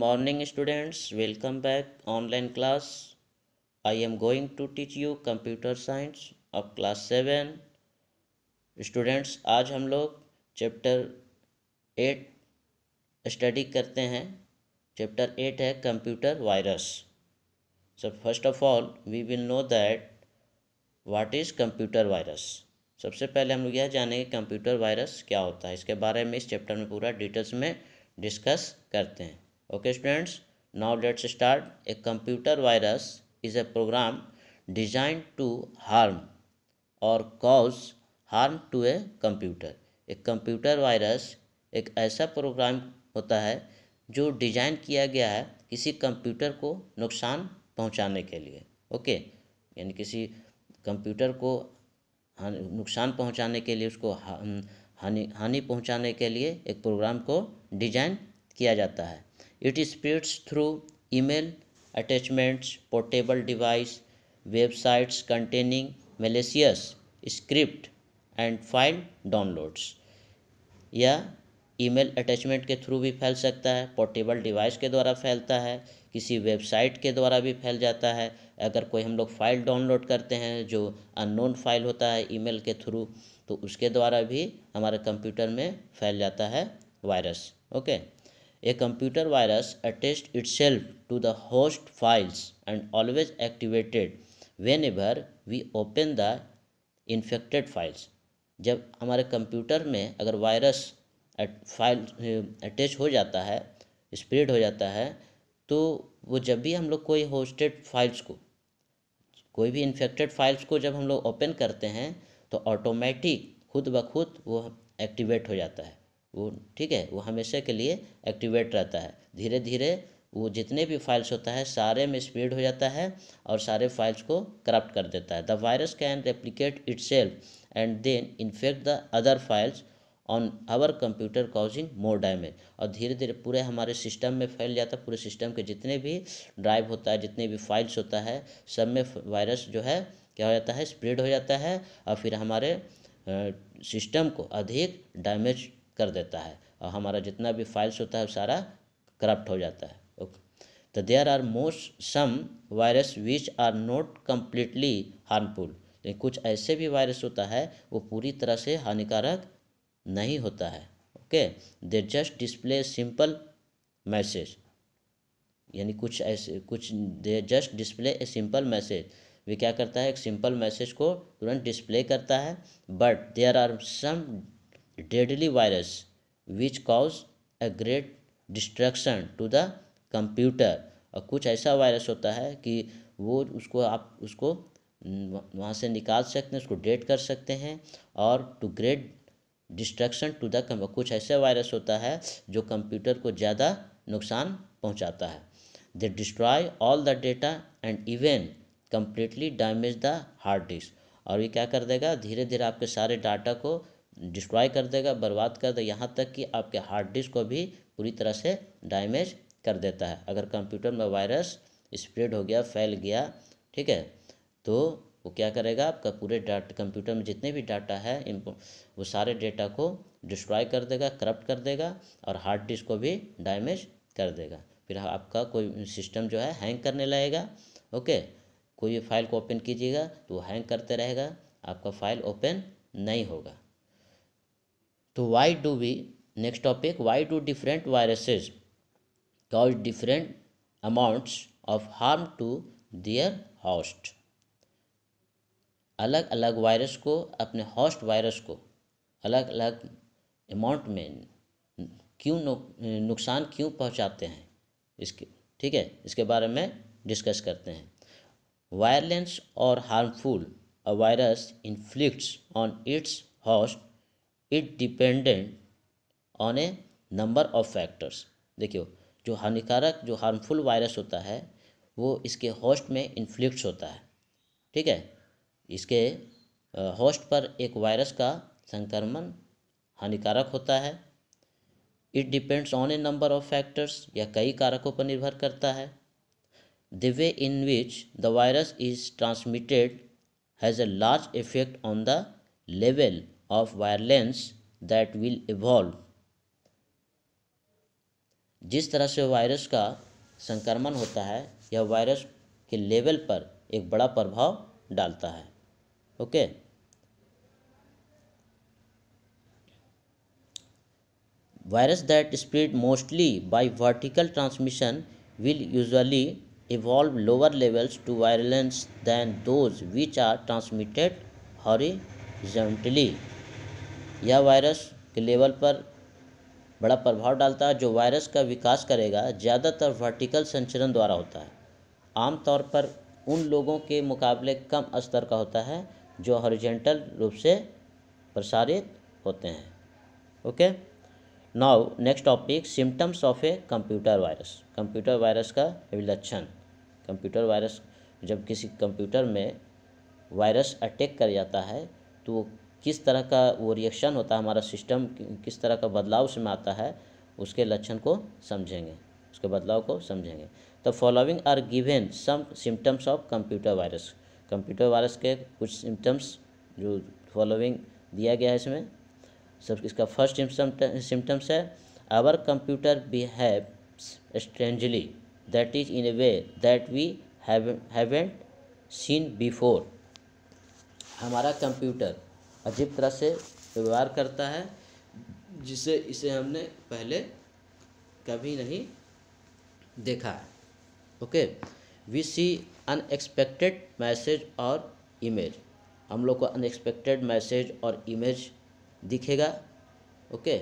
Morning students welcome back online class I am going to teach you computer science of class seven students आज हम लोग chapter eight study करते हैं chapter eight है computer virus so first of all we will know that what is computer virus सबसे पहले हम लोग यह जानेंगे कंप्यूटर वायरस क्या होता है इसके बारे में इस चैप्टर में पूरा डिटेल्स में डिस्कस करते हैं okay students now let's start a computer virus is a program design to harm और cause harm to a computer एक कंप्यूटर वायरस एक ऐसा प्रोग्राम होता है जो डिजाइन किया गया है किसी कंप्यूटर को नुकसान पहुंचाने के लिए ओके okay? यानी किसी कंप्यूटर को नुकसान पहुंचाने के लिए उसको हानि हानि पहुंचाने के लिए एक प्रोग्राम को डिजाइन किया जाता है it spreads through email attachments portable device websites containing malicious script and file downloads या ईमेल अटैचमेंट के थ्रू भी फैल सकता है पोर्टेबल डिवाइस के द्वारा फैलता है किसी वेबसाइट के द्वारा भी फैल जाता है अगर कोई हम लोग फ़ाइल डाउनलोड करते हैं जो अननोन फाइल होता है ईमेल के थ्रू तो उसके द्वारा भी हमारे कंप्यूटर में फैल जाता है virus okay a virus attaches itself to the host files and always activated whenever we open the infected files जब हमारे कंप्यूटर में अगर वायरस फाइल अटैच हो जाता है स्प्रेड हो जाता है तो वो जब भी हम लोग कोई होस्टेड फाइल्स को कोई भी इन्फेक्टेड फाइल्स को जब हम लोग ओपन करते हैं तो ऑटोमेटिक खुद ब खुद वो एक्टिवेट हो जाता है वो ठीक है वो हमेशा के लिए एक्टिवेट रहता है धीरे धीरे वो जितने भी फाइल्स होता है सारे में स्पीड हो जाता है और सारे फाइल्स को करप्ट कर देता है the virus can replicate itself and then infect the other files on our computer causing more damage और धीरे धीरे पूरे हमारे सिस्टम में फैल जाता है पूरे सिस्टम के जितने भी ड्राइव होता है जितने भी फाइल्स होता है सब में वायरस जो है क्या हो जाता है स्प्रेड हो जाता है और फिर हमारे सिस्टम को अधिक डैमेज कर देता है और हमारा जितना भी फाइल्स होता है वो सारा करप्ट हो जाता है ओके तो there are most some virus which are not completely harmful लेकिन कुछ ऐसे भी वायरस होता है वो पूरी तरह से हानिकारक नहीं होता है okay they just display simple message यानी कुछ ऐसे कुछ they just display a simple message वे क्या करता है एक सिंपल मैसेज को तुरंत डिस्प्ले करता है but there are some deadly virus which cause a great destruction to the computer और कुछ ऐसा वायरस होता है कि वो उसको आप उसको वहाँ से निकाल सकते हैं उसको डेट कर सकते हैं और to great destruction to the कुछ ऐसा वायरस होता है जो कंप्यूटर को ज़्यादा नुकसान पहुँचाता है they destroy all the data and even completely damage the hard disk और ये क्या कर देगा धीरे धीरे आपके सारे डाटा को डिस्ट्रॉय कर देगा बर्बाद कर देगा यहाँ तक कि आपके हार्ड डिस्क को भी पूरी तरह से डैमेज कर देता है अगर कंप्यूटर में वायरस स्प्रेड हो गया फैल गया ठीक है तो वो क्या करेगा आपका पूरे डाटा कंप्यूटर में जितने भी डाटा है वो सारे डेटा को डिस्ट्रॉय कर देगा करप्ट कर देगा और हार्ड डिस्क को भी डैमेज कर देगा फिर आपका कोई सिस्टम जो है हैंग करने लगेगा ओके कोई फाइल को ओपन कीजिएगा तो वो हैंग करते रहेगा आपका फाइल ओपन नहीं होगा तो why do we next topic why do different viruses cause different amounts of harm to their host अलग अलग वायरस को अपने हॉस्ट वायरस को अलग अलग अमाउंट में क्यों नुकसान क्यों पहुंचाते हैं इसके ठीक है इसके बारे में डिस्कस करते हैं वायरलेंस और harmful a virus inflict on its host it dependent on a number of factors देखियो जो हानिकारक जो हार्मफुल वायरस होता है वो इसके होस्ट में इन्फ्लिक्ट होता है ठीक है इसके होस्ट पर एक वायरस का संक्रमण हानिकारक होता है it depends on a number of factors या कई कारकों पर निर्भर करता है the way in which the virus is transmitted has a large effect on the level of violence that will evolve जिस तरह से वायरस का संक्रमण होता है यह वायरस के लेवल पर एक बड़ा प्रभाव डालता है okay virus that spread mostly by vertical transmission will usually evolve lower levels to virulence than those which are transmitted horizontally यह वायरस के लेवल पर बड़ा प्रभाव डालता है जो वायरस का विकास करेगा ज़्यादातर वर्टिकल संचरण द्वारा होता है आमतौर पर उन लोगों के मुकाबले कम स्तर का होता है जो हॉरिजेंटल रूप से प्रसारित होते हैं okay now next topic symptoms of a computer virus computer virus का विलक्षण कंप्यूटर वायरस जब किसी कंप्यूटर में वायरस अटैक कर जाता है तो किस तरह का वो रिएक्शन होता है हमारा सिस्टम किस तरह का बदलाव उसमें आता है उसके लक्षण को समझेंगे उसके बदलाव को समझेंगे तो following are given some symptoms of computer virus computer virus के कुछ सिम्टम्स जो फॉलोइंग दिया गया है इसमें सब इसका फर्स्ट सिम्टम्स है our computer behave strangely that is in a way that we haven't seen before हमारा कंप्यूटर अजीब तरह से व्यवहार करता है जिसे इसे हमने पहले कभी नहीं देखा है okay we see unexpected message और इमेज हम लोग को अनएक्सपेक्टेड मैसेज और इमेज दिखेगा ओके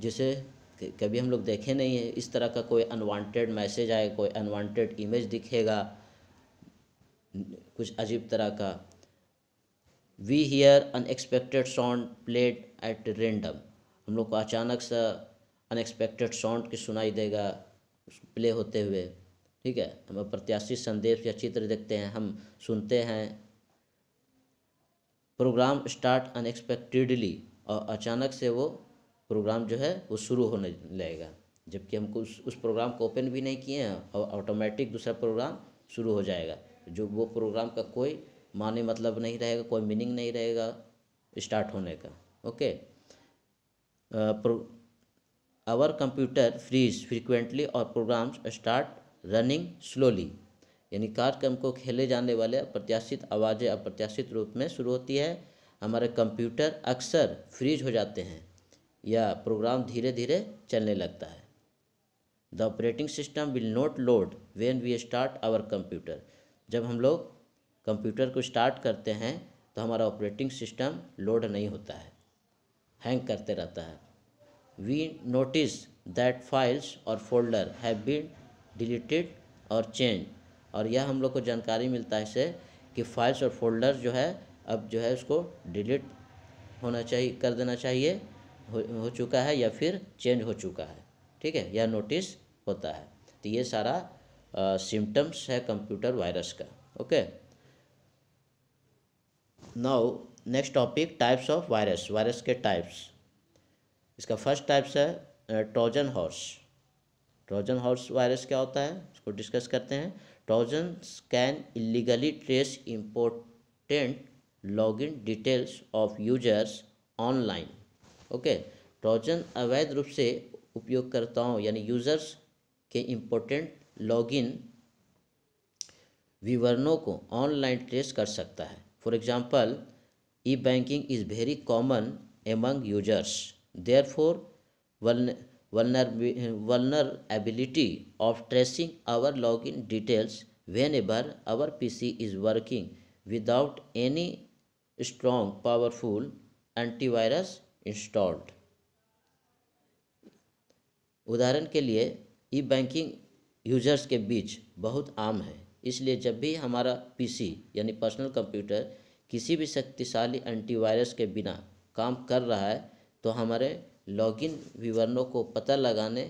जिसे कभी हम लोग देखे नहीं है इस तरह का कोई अनवांटेड मैसेज आए कोई अनवांटेड इमेज दिखेगा कुछ अजीब तरह का we hear unexpected sound played at random हम लोग को अचानक सा अनएक्सपेक्टेड साउंड की सुनाई देगा प्ले होते हुए ठीक है हम प्रत्याशी संदेश या चित्र देखते हैं हम सुनते हैं प्रोग्राम स्टार्ट अनएक्सपेक्टेडली और अचानक से वो प्रोग्राम जो है वो शुरू होने लगेगा जबकि हमको उस उस प्रोग्राम को ओपन भी नहीं किए हैं और ऑटोमेटिक दूसरा प्रोग्राम शुरू हो जाएगा जो वो प्रोग्राम का कोई माने मतलब नहीं रहेगा कोई मीनिंग नहीं रहेगा स्टार्ट होने का okay our computer freeze frequently और प्रोग्राम्स स्टार्ट रनिंग स्लोली यानी कार्यक्रम को खेले जाने वाले अप्रत्याशित आवाज़ें अप्रत्याशित रूप में शुरू होती है हमारे कंप्यूटर अक्सर फ्रीज हो जाते हैं या प्रोग्राम धीरे धीरे चलने लगता है the operating system will not load when we start our computer जब हम लोग कंप्यूटर को स्टार्ट करते हैं तो हमारा ऑपरेटिंग सिस्टम लोड नहीं होता है हैंग करते रहता है वी नोटिस दैट फाइल्स और फोल्डर हैव बीन डिलीटेड और चेंज और यह हम लोग को जानकारी मिलता है इससे कि फाइल्स और फोल्डर जो है अब जो है उसको डिलीट होना चाहिए कर देना चाहिए हो, हो चुका है या फिर चेंज हो चुका है ठीक है यह नोटिस होता है तो ये सारा सिम्टम्स है कंप्यूटर वायरस का okay now next topic types of virus virus के टाइप्स इसका फर्स्ट टाइप्स है Trojan horse Trojan horse virus क्या होता है उसको डिस्कस करते हैं Trojan can illegally trace important log in details of users online okay Trojan अवैध रूप से उपयोगकर्ताओं यानी यूजर्स के इम्पोर्टेंट लॉगिन विवरणों को ऑनलाइन ट्रेस कर सकता है For example, e-banking is very common among users. Therefore, vulnerability of tracing our login details whenever our PC is working without any strong powerful antivirus installed. उदाहरण के लिए ई banking users के बीच बहुत आम है इसलिए जब भी हमारा पीसी यानी पर्सनल कंप्यूटर किसी भी शक्तिशाली एंटीवायरस के बिना काम कर रहा है तो हमारे लॉगिन विवरणों को पता लगाने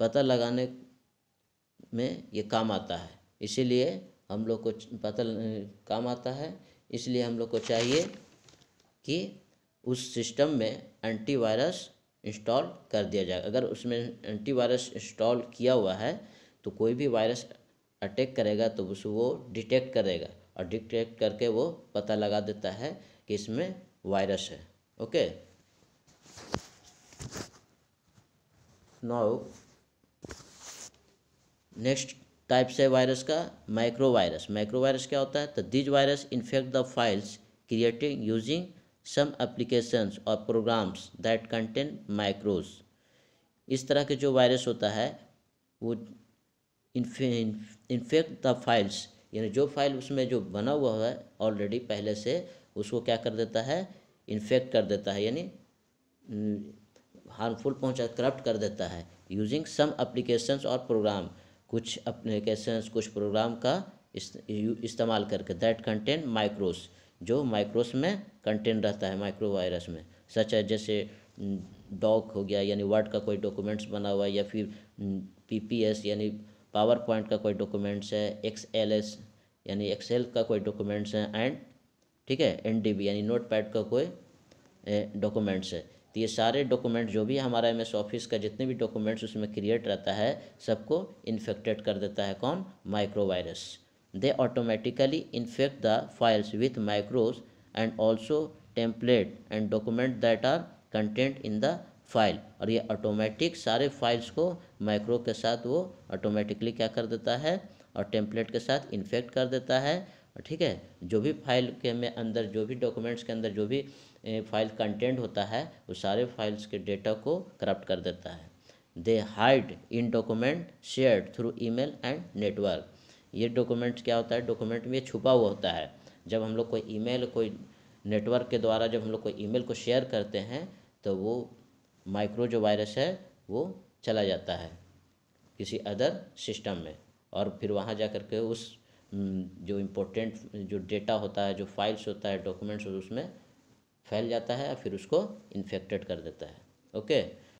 पता लगाने में ये काम आता है इसीलिए हम लोग को पता काम आता है इसलिए हम लोग को चाहिए कि उस सिस्टम में एंटीवायरस इंस्टॉल कर दिया जाएगा अगर उसमें एंटीवायरस इंस्टॉल किया हुआ है तो कोई भी वायरस अटैक करेगा तो उस वो डिटेक्ट करेगा और डिटेक्ट करके वो पता लगा देता है कि इसमें वायरस है ओके नाउ नेक्स्ट टाइप से वायरस का माइक्रो वायरस क्या होता है तो these virus infect the files creating using some applications और प्रोग्राम्स दैट कंटेन माइक्रोस इस तरह के जो वायरस होता है वो इन्फेक्ट द फाइल्स यानी जो फाइल उसमें जो बना हुआ है ऑलरेडी पहले से उसको क्या कर देता है इन्फेक्ट कर देता है यानी हार्मफुल पहुंचा करप्ट कर देता है यूजिंग सम एप्लीकेशंस और प्रोग्राम कुछ अप्लीकेशंस कुछ प्रोग्राम का इस्तेमाल करके दैट कंटेंट माइक्रोस जो माइक्रोस में कंटेन रहता है माइक्रो वायरस में सच है जैसे डॉक हो गया यानी वर्ड का कोई डॉक्यूमेंट्स बना हुआ है या फिर पीपीएस यानी पावर पॉइंट का कोई डॉक्यूमेंट्स है एक्सएलएस यानी एक्सेल का कोई डॉक्यूमेंट्स है एंड ठीक है एन यानी नोट पैड का कोई डॉक्यूमेंट्स है तो ये सारे डॉक्यूमेंट जो भी हमारा एम एस ऑफिस का जितने भी डॉक्यूमेंट्स उसमें क्रिएट रहता है सबको इन्फेक्टेड कर देता है कौन micro virus virus They automatically infect the files with macros and also template and document that are contained in the file और ये ऑटोमेटिक सारे फाइल्स को माइक्रो के साथ वो ऑटोमेटिकली क्या कर देता है और टेम्पलेट के साथ इन्फेक्ट कर देता है ठीक है जो भी फाइल के में अंदर जो भी डॉक्यूमेंट्स के अंदर जो भी फाइल कंटेंट होता है वो सारे फाइल्स के डेटा को करप्ट कर देता है they hide in document share through mail and network ये डॉक्यूमेंट क्या होता है डॉक्यूमेंट में छुपा हुआ होता है जब हम लोग कोई ईमेल कोई नेटवर्क के द्वारा जब हम लोग कोई ईमेल को शेयर करते हैं तो वो माइक्रो जो वायरस है वो चला जाता है किसी अदर सिस्टम में और फिर वहाँ जा कर के उस जो इम्पोर्टेंट जो डेटा होता है जो फाइल्स होता है डॉक्यूमेंट्स उसमें फैल जाता है फिर उसको इन्फेक्टेड कर देता है ओके